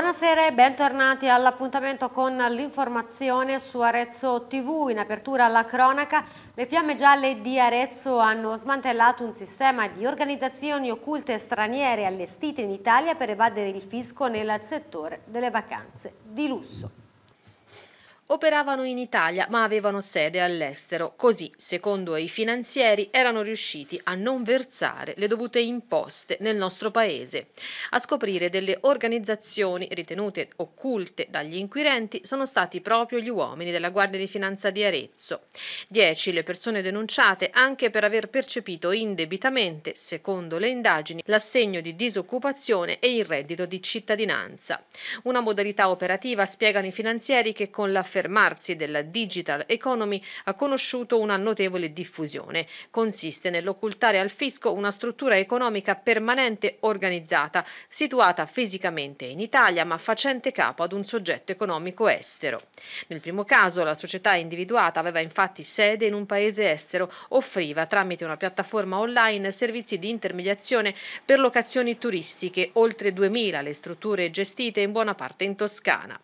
Buonasera e bentornati all'appuntamento con l'informazione su Arezzo TV. In apertura alla cronaca, le fiamme gialle di Arezzo hanno smantellato un sistema di organizzazioni occulte straniere allestite in Italia per evadere il fisco nel settore delle vacanze di lusso. Operavano in Italia ma avevano sede all'estero, così, secondo i finanzieri, erano riusciti a non versare le dovute imposte nel nostro paese. A scoprire delle organizzazioni ritenute occulte dagli inquirenti sono stati proprio gli uomini della Guardia di Finanza di Arezzo. Dieci le persone denunciate anche per aver percepito indebitamente, secondo le indagini, l'assegno di disoccupazione e il reddito di cittadinanza. Una modalità operativa spiegano i finanzieri che con la affermarsi della digital economy ha conosciuto una notevole diffusione. Consiste nell'occultare al fisco una struttura economica permanente organizzata, situata fisicamente in Italia ma facente capo ad un soggetto economico estero. Nel primo caso la società individuata aveva infatti sede in un paese estero, offriva tramite una piattaforma online servizi di intermediazione per locazioni turistiche, oltre 2000 le strutture gestite in buona parte in Toscana.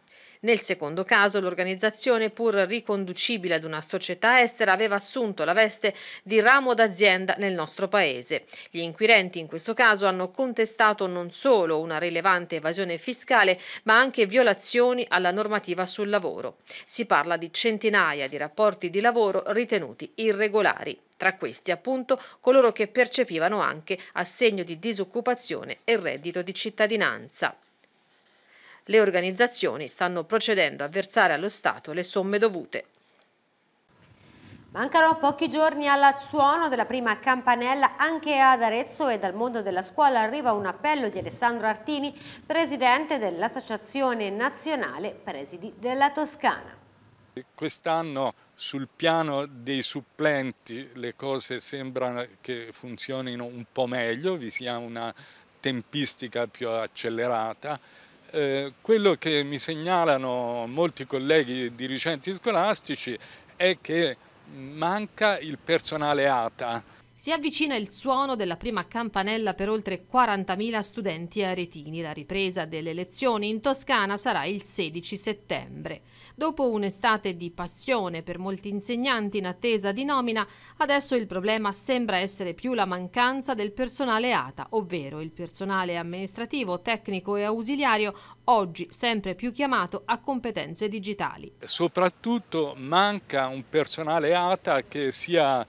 Nel secondo caso l'organizzazione, pur riconducibile ad una società estera, aveva assunto la veste di ramo d'azienda nel nostro paese. Gli inquirenti in questo caso hanno contestato non solo una rilevante evasione fiscale, ma anche violazioni alla normativa sul lavoro. Si parla di centinaia di rapporti di lavoro ritenuti irregolari tra questi appunto coloro che percepivano anche assegno di disoccupazione e reddito di cittadinanza. Le organizzazioni stanno procedendo a versare allo Stato le somme dovute. Mancano pochi giorni al suono della prima campanella anche ad Arezzo e dal mondo della scuola arriva un appello di Alessandro Artini, presidente dell'Associazione Nazionale Presidi della Toscana. Quest'anno sul piano dei supplenti le cose sembrano che funzionino un po' meglio, vi sia una tempistica più accelerata, eh, quello che mi segnalano molti colleghi dirigenti scolastici è che manca il personale ATA. Si avvicina il suono della prima campanella per oltre 40.000 studenti aretini. La ripresa delle lezioni in Toscana sarà il 16 settembre. Dopo un'estate di passione per molti insegnanti in attesa di nomina, adesso il problema sembra essere più la mancanza del personale ATA, ovvero il personale amministrativo, tecnico e ausiliario, oggi sempre più chiamato a competenze digitali. Soprattutto manca un personale ATA che sia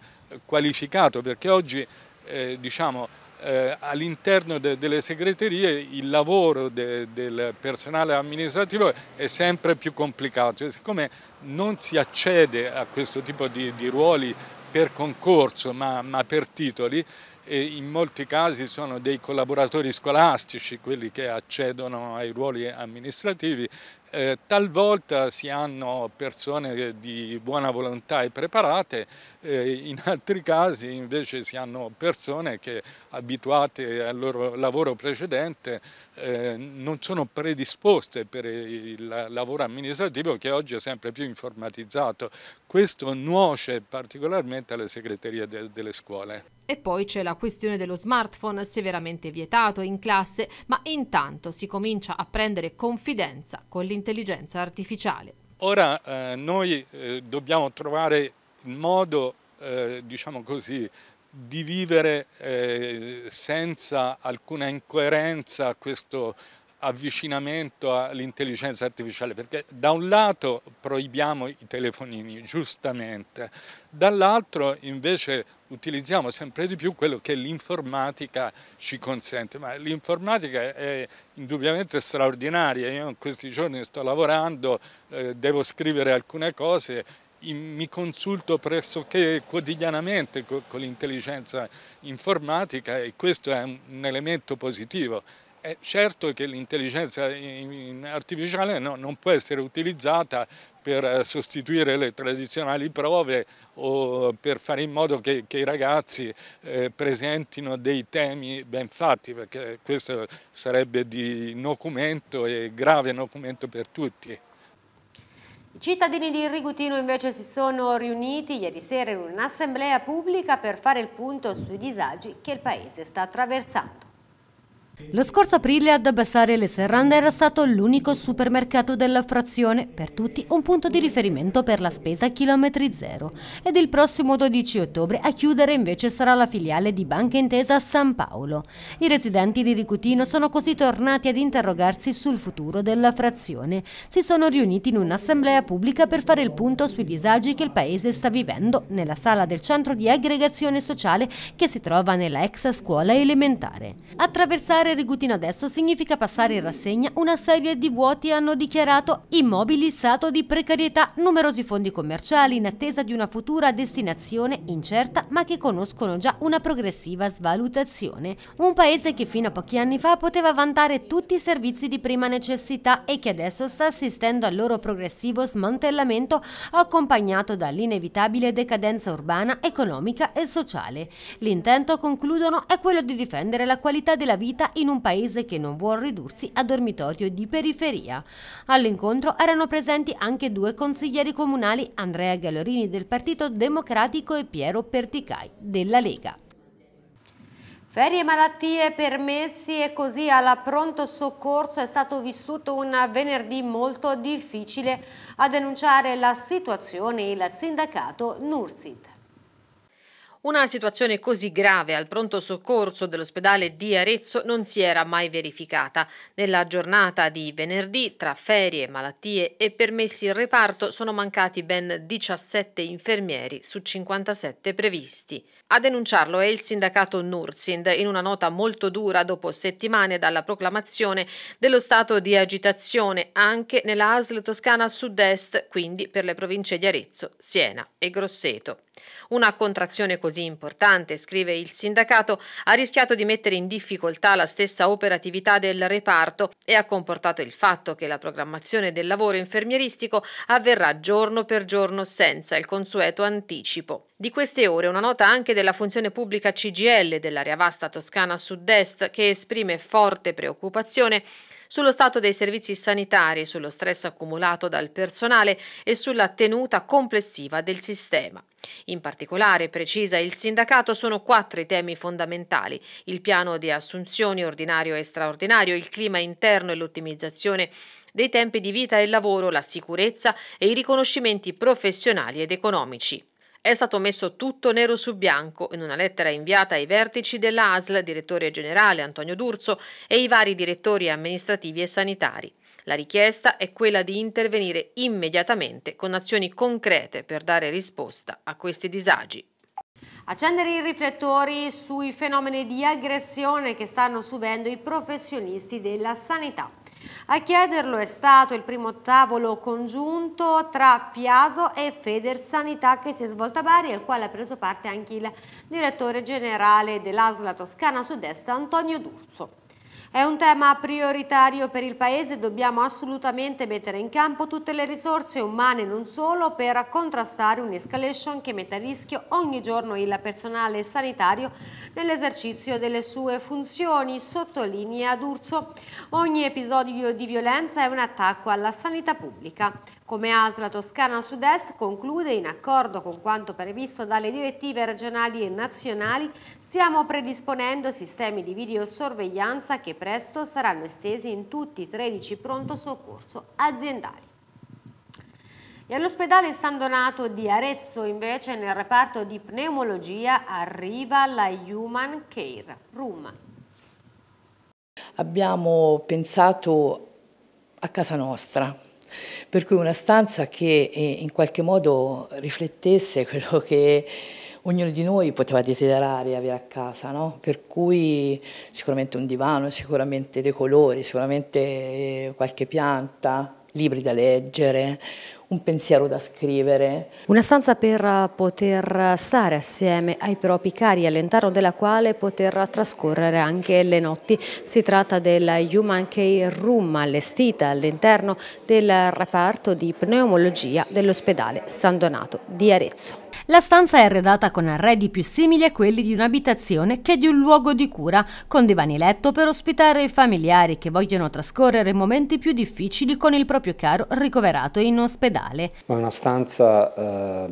qualificato perché oggi eh, diciamo eh, all'interno de delle segreterie il lavoro de del personale amministrativo è sempre più complicato e siccome non si accede a questo tipo di, di ruoli per concorso ma, ma per titoli, e in molti casi sono dei collaboratori scolastici quelli che accedono ai ruoli amministrativi, eh, talvolta si hanno persone di buona volontà e preparate, eh, in altri casi invece si hanno persone che abituate al loro lavoro precedente eh, non sono predisposte per il lavoro amministrativo che oggi è sempre più informatizzato. Questo nuoce particolarmente alle segreterie de delle scuole. E poi c'è la questione dello smartphone severamente vietato in classe, ma intanto si comincia a prendere confidenza con l'interno dell'intelligenza artificiale. Ora eh, noi eh, dobbiamo trovare il modo, eh, diciamo così, di vivere eh, senza alcuna incoerenza questo avvicinamento all'intelligenza artificiale perché da un lato proibiamo i telefonini giustamente dall'altro invece utilizziamo sempre di più quello che l'informatica ci consente, ma l'informatica è indubbiamente straordinaria, io in questi giorni sto lavorando, eh, devo scrivere alcune cose, in, mi consulto pressoché quotidianamente co, con l'intelligenza informatica e questo è un, un elemento positivo. È certo che l'intelligenza artificiale no, non può essere utilizzata per eh, sostituire le tradizionali prove o per fare in modo che, che i ragazzi eh, presentino dei temi ben fatti, perché questo sarebbe di documento e grave documento per tutti. I cittadini di Rigutino invece si sono riuniti ieri sera in un'assemblea pubblica per fare il punto sui disagi che il paese sta attraversando. Lo scorso aprile ad Abbassare le Serrande era stato l'unico supermercato della frazione, per tutti un punto di riferimento per la spesa chilometri zero. Ed il prossimo 12 ottobre a chiudere invece sarà la filiale di Banca Intesa a San Paolo. I residenti di Ricutino sono così tornati ad interrogarsi sul futuro della frazione. Si sono riuniti in un'assemblea pubblica per fare il punto sui disagi che il paese sta vivendo nella sala del centro di aggregazione sociale che si trova nella ex scuola elementare. Attraversare Fare Rigutino adesso significa passare in rassegna una serie di vuoti hanno dichiarato immobili stato di precarietà numerosi fondi commerciali in attesa di una futura destinazione incerta ma che conoscono già una progressiva svalutazione. Un paese che fino a pochi anni fa poteva vantare tutti i servizi di prima necessità e che adesso sta assistendo al loro progressivo smantellamento accompagnato dall'inevitabile decadenza urbana, economica e sociale. L'intento, concludono, è quello di difendere la qualità della vita in un paese che non vuol ridursi a dormitorio di periferia. All'incontro erano presenti anche due consiglieri comunali, Andrea Gallorini del Partito Democratico e Piero Perticai della Lega. Ferie, malattie, permessi e così alla pronto soccorso è stato vissuto un venerdì molto difficile a denunciare la situazione il sindacato Nursit. Una situazione così grave al pronto soccorso dell'ospedale di Arezzo non si era mai verificata. Nella giornata di venerdì, tra ferie, malattie e permessi in reparto, sono mancati ben 17 infermieri su 57 previsti. A denunciarlo è il sindacato Nursind in una nota molto dura dopo settimane dalla proclamazione dello stato di agitazione anche nella ASL Toscana Sud-Est, quindi per le province di Arezzo, Siena e Grosseto. Una contrazione così importante, scrive il sindacato, ha rischiato di mettere in difficoltà la stessa operatività del reparto e ha comportato il fatto che la programmazione del lavoro infermieristico avverrà giorno per giorno senza il consueto anticipo. Di queste ore una nota anche della funzione pubblica CGL dell'area vasta toscana sud-est che esprime forte preoccupazione sullo stato dei servizi sanitari, sullo stress accumulato dal personale e sulla tenuta complessiva del sistema. In particolare, precisa il sindacato, sono quattro i temi fondamentali, il piano di assunzioni ordinario e straordinario, il clima interno e l'ottimizzazione dei tempi di vita e lavoro, la sicurezza e i riconoscimenti professionali ed economici. È stato messo tutto nero su bianco in una lettera inviata ai vertici dell'ASL, direttore generale Antonio D'Urso e i vari direttori amministrativi e sanitari. La richiesta è quella di intervenire immediatamente con azioni concrete per dare risposta a questi disagi. Accendere i riflettori sui fenomeni di aggressione che stanno subendo i professionisti della sanità. A chiederlo è stato il primo tavolo congiunto tra Fiaso e Feder Sanità che si è svolto a Bari, al quale ha preso parte anche il direttore generale dell'Asla Toscana Sud-Est Antonio D'Urso. È un tema prioritario per il Paese, dobbiamo assolutamente mettere in campo tutte le risorse umane non solo per contrastare un'escalation che mette a rischio ogni giorno il personale sanitario nell'esercizio delle sue funzioni, sottolinea D'Urso. Ogni episodio di violenza è un attacco alla sanità pubblica. Come ASLA Toscana Sud-Est conclude, in accordo con quanto previsto dalle direttive regionali e nazionali, stiamo predisponendo sistemi di videosorveglianza che presto saranno estesi in tutti i 13 pronto soccorso aziendali. E all'ospedale San Donato di Arezzo, invece, nel reparto di pneumologia, arriva la Human Care Room. Abbiamo pensato a casa nostra, per cui una stanza che eh, in qualche modo riflettesse quello che ognuno di noi poteva desiderare avere a casa, no? per cui sicuramente un divano, sicuramente dei colori, sicuramente eh, qualche pianta, libri da leggere, un pensiero da scrivere. Una stanza per eh, poter stare assieme ai propri cari all'interno della quale poter trascorrere anche le notti. Si tratta della Human Care Room allestita all'interno del reparto di pneumologia dell'ospedale San Donato di Arezzo. La stanza è arredata con arredi più simili a quelli di un'abitazione che di un luogo di cura, con divani letto per ospitare i familiari che vogliono trascorrere momenti più difficili con il proprio caro ricoverato in ospedale dell'ospedale. È una stanza eh,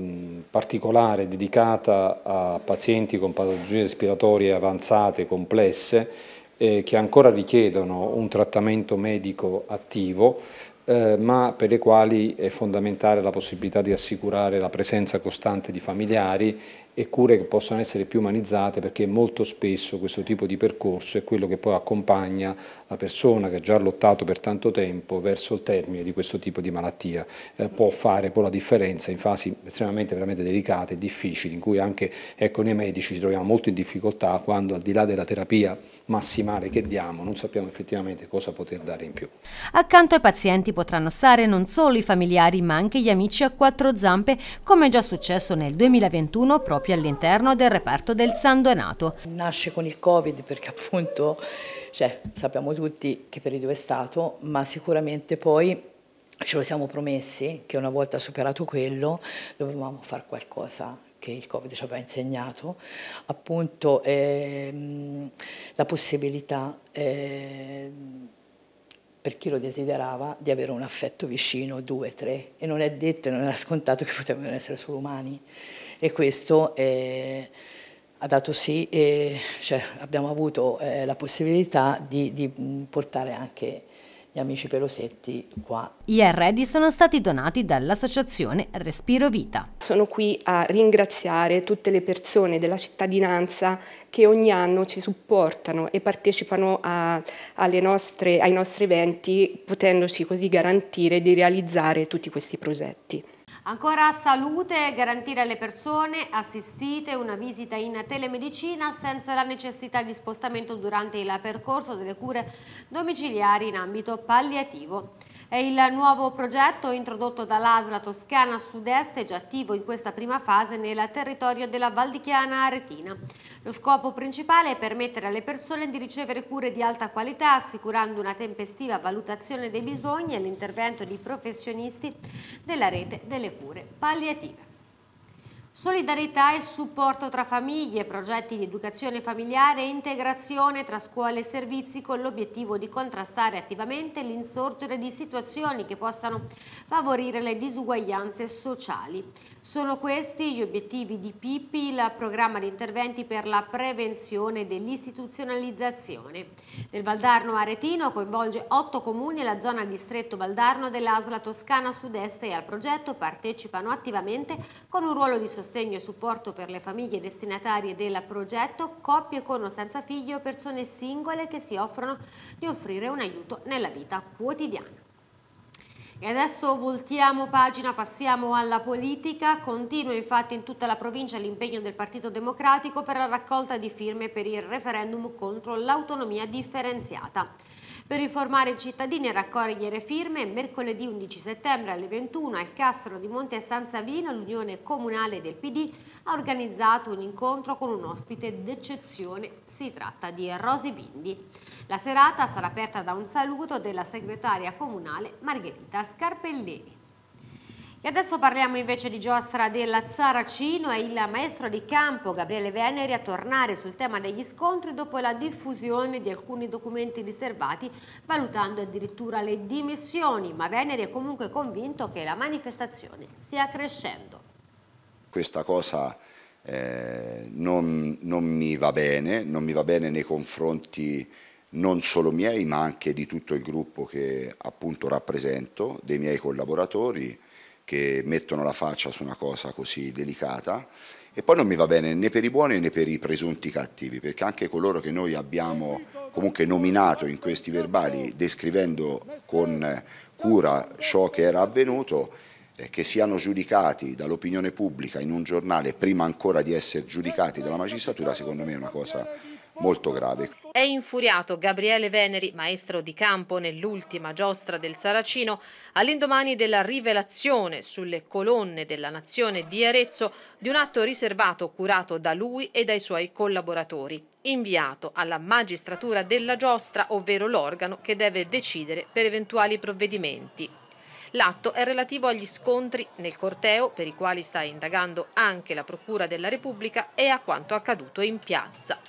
particolare dedicata a pazienti con patologie respiratorie avanzate, complesse, eh, che ancora richiedono un trattamento medico attivo, eh, ma per le quali è fondamentale la possibilità di assicurare la presenza costante di familiari e cure che possano essere più umanizzate perché molto spesso questo tipo di percorso è quello che poi accompagna la persona che ha già lottato per tanto tempo verso il termine di questo tipo di malattia. Eh, può fare poi la differenza in fasi estremamente delicate e difficili in cui anche ecco, noi medici ci troviamo molto in difficoltà quando al di là della terapia massimale che diamo non sappiamo effettivamente cosa poter dare in più. Accanto ai pazienti potranno stare non solo i familiari ma anche gli amici a quattro zampe come è già successo nel 2021 proprio proprio all'interno del reparto del San Donato. Nasce con il Covid perché appunto cioè, sappiamo tutti che periodo è stato, ma sicuramente poi ce lo siamo promessi che una volta superato quello dovevamo fare qualcosa che il Covid ci aveva insegnato, appunto ehm, la possibilità ehm, per chi lo desiderava di avere un affetto vicino, due, tre, e non è detto e non era scontato che potevano essere solo umani e questo è, eh, ha dato sì, e, cioè, abbiamo avuto eh, la possibilità di, di mm, portare anche gli amici pelosetti qua. Gli arredi sono stati donati dall'associazione Respiro Vita. Sono qui a ringraziare tutte le persone della cittadinanza che ogni anno ci supportano e partecipano a, nostre, ai nostri eventi potendoci così garantire di realizzare tutti questi progetti. Ancora salute, garantire alle persone assistite una visita in telemedicina senza la necessità di spostamento durante il percorso delle cure domiciliari in ambito palliativo. È il nuovo progetto introdotto dall'ASLA Toscana Sud-Est e già attivo in questa prima fase nel territorio della Val di Chiana Aretina. Lo scopo principale è permettere alle persone di ricevere cure di alta qualità assicurando una tempestiva valutazione dei bisogni e l'intervento di professionisti della rete delle cure palliative. Solidarietà e supporto tra famiglie, progetti di educazione familiare e integrazione tra scuole e servizi con l'obiettivo di contrastare attivamente l'insorgere di situazioni che possano favorire le disuguaglianze sociali. Sono questi gli obiettivi di PIPI, il programma di interventi per la prevenzione dell'istituzionalizzazione. Nel Valdarno Aretino coinvolge otto comuni e la zona distretto Valdarno dell'Asla Toscana Sud-Est e al progetto partecipano attivamente con un ruolo di sostegno e supporto per le famiglie destinatarie del progetto, coppie con o senza figlio, persone singole che si offrono di offrire un aiuto nella vita quotidiana. E adesso voltiamo pagina, passiamo alla politica. Continua infatti in tutta la provincia l'impegno del Partito Democratico per la raccolta di firme per il referendum contro l'autonomia differenziata. Per informare i cittadini e raccogliere firme, mercoledì 11 settembre alle 21 al Castro di Monte San Savino l'Unione Comunale del PD ha organizzato un incontro con un ospite d'eccezione, si tratta di Rosi Bindi. La serata sarà aperta da un saluto della segretaria comunale Margherita Scarpellini. E adesso parliamo invece di giostra della Saracino e il maestro di campo Gabriele Veneri a tornare sul tema degli scontri dopo la diffusione di alcuni documenti riservati valutando addirittura le dimissioni, ma Veneri è comunque convinto che la manifestazione stia crescendo. Questa cosa eh, non, non mi va bene, non mi va bene nei confronti non solo miei ma anche di tutto il gruppo che appunto rappresento, dei miei collaboratori, che mettono la faccia su una cosa così delicata e poi non mi va bene né per i buoni né per i presunti cattivi, perché anche coloro che noi abbiamo comunque nominato in questi verbali, descrivendo con cura ciò che era avvenuto, eh, che siano giudicati dall'opinione pubblica in un giornale prima ancora di essere giudicati dalla magistratura, secondo me è una cosa molto grave. È infuriato Gabriele Veneri, maestro di campo nell'ultima giostra del Saracino, all'indomani della rivelazione sulle colonne della nazione di Arezzo di un atto riservato curato da lui e dai suoi collaboratori, inviato alla magistratura della giostra, ovvero l'organo che deve decidere per eventuali provvedimenti. L'atto è relativo agli scontri nel corteo, per i quali sta indagando anche la Procura della Repubblica, e a quanto accaduto in piazza.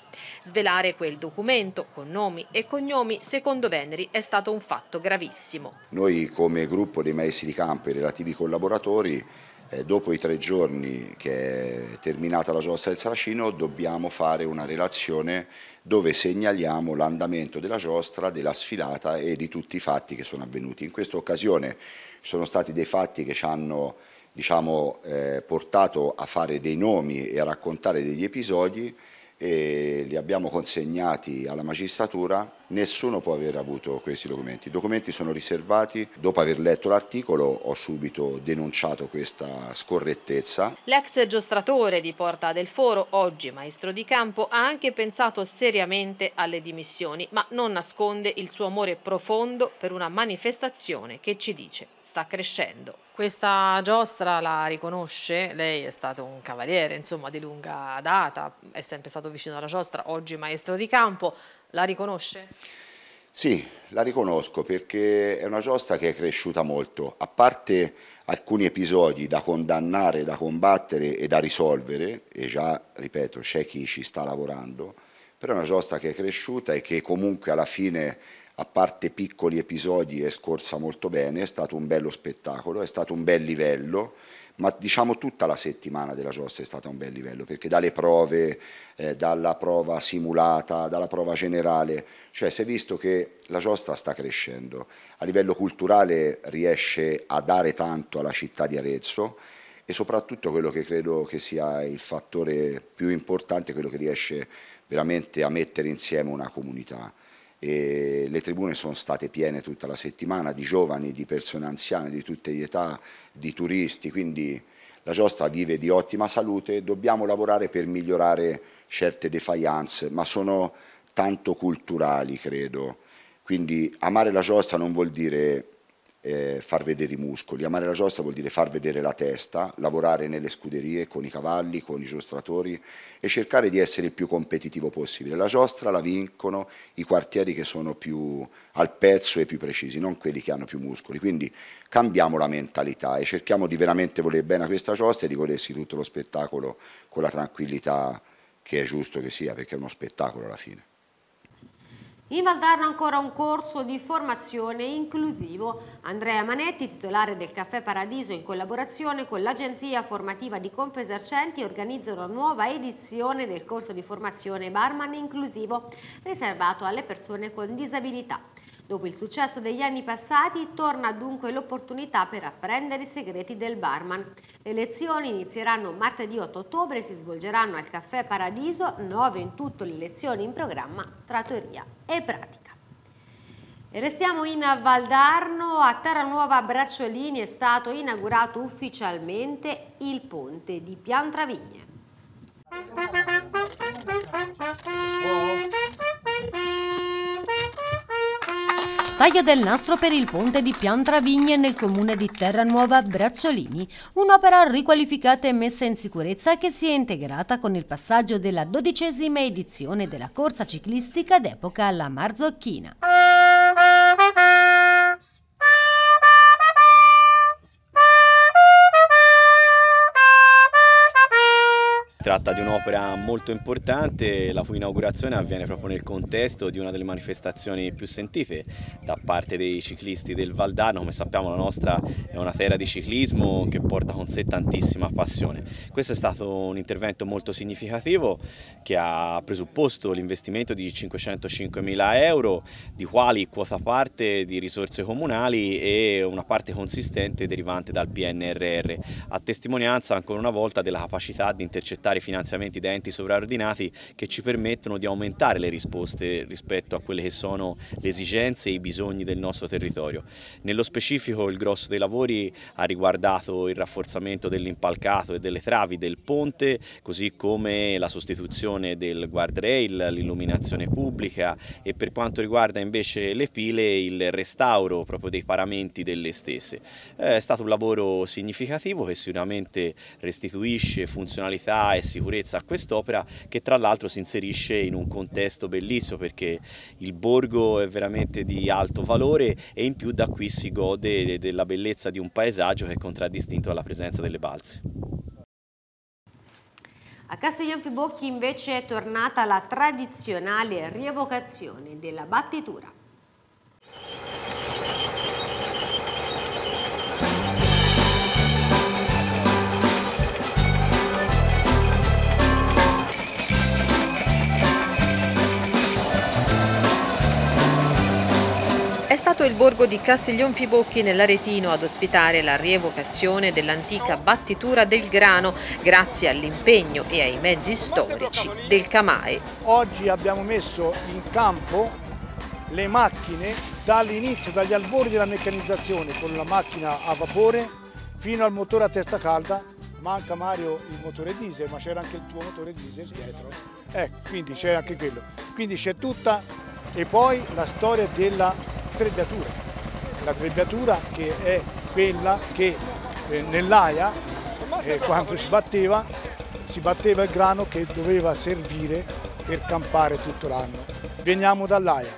Svelare quel documento con nomi e cognomi, secondo Veneri, è stato un fatto gravissimo. Noi come gruppo dei maestri di campo e relativi collaboratori eh, dopo i tre giorni che è terminata la giostra del Saracino dobbiamo fare una relazione dove segnaliamo l'andamento della giostra, della sfilata e di tutti i fatti che sono avvenuti. In questa occasione sono stati dei fatti che ci hanno diciamo, eh, portato a fare dei nomi e a raccontare degli episodi e li abbiamo consegnati alla magistratura nessuno può aver avuto questi documenti. I documenti sono riservati, dopo aver letto l'articolo ho subito denunciato questa scorrettezza. L'ex giostratore di Porta del Foro, oggi maestro di campo, ha anche pensato seriamente alle dimissioni, ma non nasconde il suo amore profondo per una manifestazione che ci dice sta crescendo. Questa giostra la riconosce, lei è stato un cavaliere insomma, di lunga data, è sempre stato vicino alla giostra, oggi maestro di campo, la riconosce? Sì, la riconosco perché è una giosta che è cresciuta molto, a parte alcuni episodi da condannare, da combattere e da risolvere, e già, ripeto, c'è chi ci sta lavorando, però è una giosta che è cresciuta e che comunque alla fine, a parte piccoli episodi, è scorsa molto bene, è stato un bello spettacolo, è stato un bel livello, ma diciamo tutta la settimana della giostra è stata un bel livello, perché dalle prove, eh, dalla prova simulata, dalla prova generale, cioè si è visto che la giostra sta crescendo, a livello culturale riesce a dare tanto alla città di Arezzo e soprattutto quello che credo che sia il fattore più importante, quello che riesce veramente a mettere insieme una comunità. E le tribune sono state piene tutta la settimana di giovani, di persone anziane, di tutte le età, di turisti, quindi la giosta vive di ottima salute, dobbiamo lavorare per migliorare certe defiance, ma sono tanto culturali credo, quindi amare la giosta non vuol dire eh, far vedere i muscoli. Amare la giostra vuol dire far vedere la testa, lavorare nelle scuderie con i cavalli, con i giostratori e cercare di essere il più competitivo possibile. La giostra la vincono i quartieri che sono più al pezzo e più precisi, non quelli che hanno più muscoli. Quindi cambiamo la mentalità e cerchiamo di veramente voler bene a questa giostra e di godersi tutto lo spettacolo con la tranquillità che è giusto che sia, perché è uno spettacolo alla fine. In Valdarno ancora un corso di formazione inclusivo. Andrea Manetti, titolare del Caffè Paradiso in collaborazione con l'Agenzia Formativa di Confesercenti, organizza una nuova edizione del corso di formazione Barman Inclusivo riservato alle persone con disabilità. Dopo il successo degli anni passati torna dunque l'opportunità per apprendere i segreti del barman. Le lezioni inizieranno martedì 8 ottobre e si svolgeranno al Caffè Paradiso, 9 in tutto le lezioni in programma tra teoria e pratica. Restiamo in Valdarno, a Terranuova Bracciolini è stato inaugurato ufficialmente il ponte di Piantravigne. Oh. Taglia del nastro per il ponte di Piantravigne nel comune di Terranuova Bracciolini, un'opera riqualificata e messa in sicurezza che si è integrata con il passaggio della dodicesima edizione della corsa ciclistica d'epoca alla Marzocchina. tratta di un'opera molto importante la cui inaugurazione avviene proprio nel contesto di una delle manifestazioni più sentite da parte dei ciclisti del Valdarno, come sappiamo la nostra è una terra di ciclismo che porta con sé tantissima passione. Questo è stato un intervento molto significativo che ha presupposto l'investimento di 505.000 euro, di quali quota parte di risorse comunali e una parte consistente derivante dal PNRR, a testimonianza ancora una volta della capacità di intercettare vari finanziamenti da enti sovraordinati che ci permettono di aumentare le risposte rispetto a quelle che sono le esigenze e i bisogni del nostro territorio. Nello specifico il grosso dei lavori ha riguardato il rafforzamento dell'impalcato e delle travi del ponte, così come la sostituzione del guardrail, l'illuminazione pubblica e per quanto riguarda invece le pile il restauro proprio dei paramenti delle stesse. Eh, è stato un lavoro significativo che sicuramente restituisce funzionalità e sicurezza a quest'opera che tra l'altro si inserisce in un contesto bellissimo perché il borgo è veramente di alto valore e in più da qui si gode della bellezza di un paesaggio che è contraddistinto dalla presenza delle balze. A Castiglion Fibocchi invece è tornata la tradizionale rievocazione della battitura. È stato il borgo di Castiglionfibocchi nell'Aretino ad ospitare la rievocazione dell'antica battitura del grano grazie all'impegno e ai mezzi storici del Camae. Oggi abbiamo messo in campo le macchine dall'inizio, dagli albori della meccanizzazione con la macchina a vapore fino al motore a testa calda manca Mario il motore diesel ma c'era anche il tuo motore diesel dietro ecco quindi c'è anche quello quindi c'è tutta e poi la storia della trebbiatura, la trebbiatura che è quella che eh, nell'AIA, eh, quando si batteva, si batteva il grano che doveva servire per campare tutto l'anno. Veniamo dall'AIA,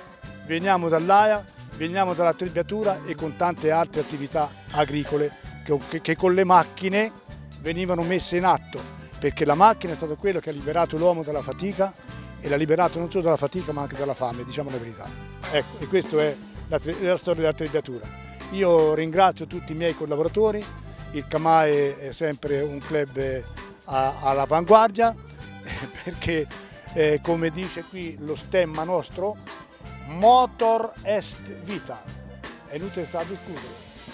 veniamo dall'AIA, veniamo dalla trebbiatura e con tante altre attività agricole che, che, che con le macchine venivano messe in atto, perché la macchina è stata quella che ha liberato l'uomo dalla fatica e l'ha liberato non solo dalla fatica ma anche dalla fame, diciamo la verità. Ecco, e questo è la storia dell'attrezzatura. Io ringrazio tutti i miei collaboratori, il Camae è sempre un club all'avanguardia perché eh, come dice qui lo stemma nostro, motor est vita, è inutile stare a discutere,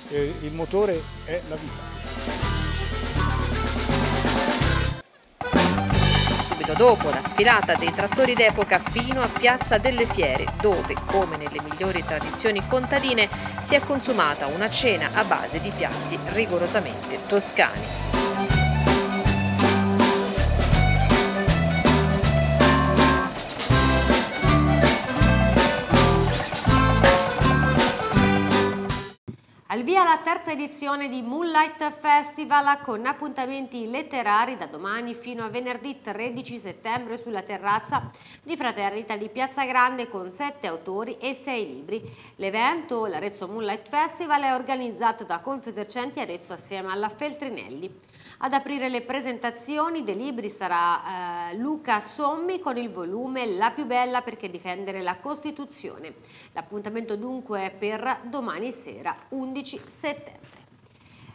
eh, il motore è la vita. Subito dopo la sfilata dei trattori d'epoca fino a Piazza delle Fiere, dove, come nelle migliori tradizioni contadine, si è consumata una cena a base di piatti rigorosamente toscani. la terza edizione di Moonlight Festival con appuntamenti letterari da domani fino a venerdì 13 settembre sulla terrazza di Fraternita di Piazza Grande con sette autori e sei libri. L'evento, l'Arezzo Moonlight Festival, è organizzato da Confesercenti Arezzo assieme alla Feltrinelli. Ad aprire le presentazioni dei libri sarà eh, Luca Sommi con il volume La più bella perché difendere la Costituzione. L'appuntamento dunque è per domani sera 11 settembre.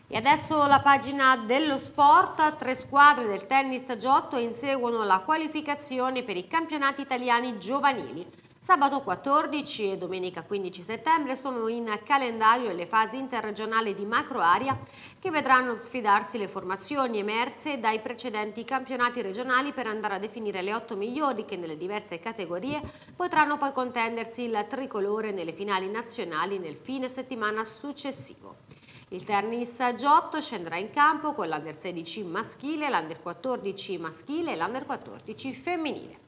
E adesso la pagina dello sport, tre squadre del tennis Giotto inseguono la qualificazione per i campionati italiani giovanili. Sabato 14 e domenica 15 settembre sono in calendario le fasi interregionali di macroarea che vedranno sfidarsi le formazioni emerse dai precedenti campionati regionali per andare a definire le otto migliori che nelle diverse categorie potranno poi contendersi il tricolore nelle finali nazionali nel fine settimana successivo. Il tennis Giotto scenderà in campo con l'Under 16 maschile, l'Under 14 maschile e l'Under 14 femminile.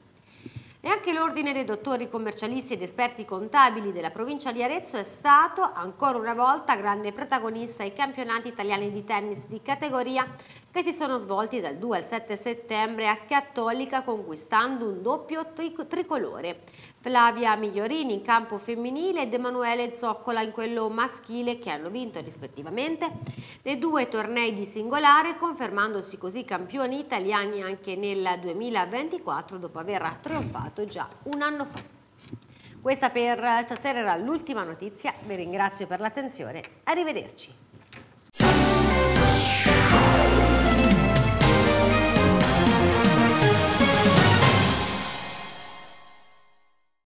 E anche l'Ordine dei dottori commercialisti ed esperti contabili della provincia di Arezzo è stato, ancora una volta, grande protagonista ai campionati italiani di tennis di categoria che si sono svolti dal 2 al 7 settembre a Cattolica conquistando un doppio tricolore. Flavia Migliorini in campo femminile ed Emanuele Zoccola in quello maschile che hanno vinto rispettivamente nei due tornei di singolare confermandosi così campioni italiani anche nel 2024 dopo aver trionfato già un anno fa. Questa per stasera era l'ultima notizia, vi ringrazio per l'attenzione, arrivederci.